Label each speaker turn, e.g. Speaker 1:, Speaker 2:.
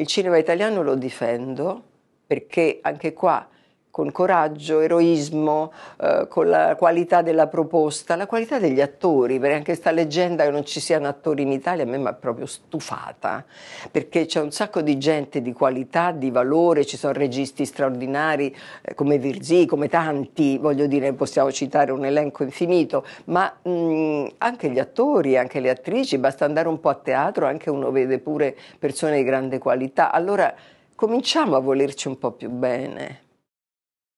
Speaker 1: Il cinema italiano lo difendo perché anche qua con coraggio, eroismo, eh, con la qualità della proposta, la qualità degli attori, perché anche sta leggenda che non ci siano attori in Italia a me mi ha proprio stufata, perché c'è un sacco di gente di qualità, di valore, ci sono registi straordinari eh, come Virzì, come tanti, voglio dire, possiamo citare un elenco infinito, ma mh, mm, anche gli attori, anche le attrici, basta andare un po' a teatro, anche uno vede pure persone di grande qualità. Allora cominciamo a volerci un po' più bene.